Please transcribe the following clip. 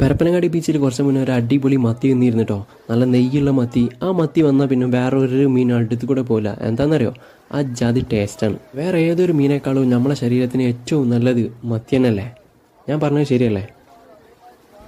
പരപ്പനങ്ങാടി ബീച്ചിൽ കുറച്ച് മുന്നേ ഒരു അടിപൊളി മത്തി നിന്നിരുന്നു കേട്ടോ നല്ല നെയ്യുള്ള മത്തി ആ മത്തി വന്നാൽ പിന്നെ വേറെ ഒരു മീൻ അടുത്ത് കൂടെ പോകില്ല എന്താണെന്നറിയോ ആ ജാതി ടേസ്റ്റാണ് വേറെ ഏതൊരു മീനേക്കാളും നമ്മളെ ശരീരത്തിന് ഏറ്റവും നല്ലത് മത്തി തന്നെയല്ലേ ഞാൻ പറഞ്ഞത് ശരിയല്ലേ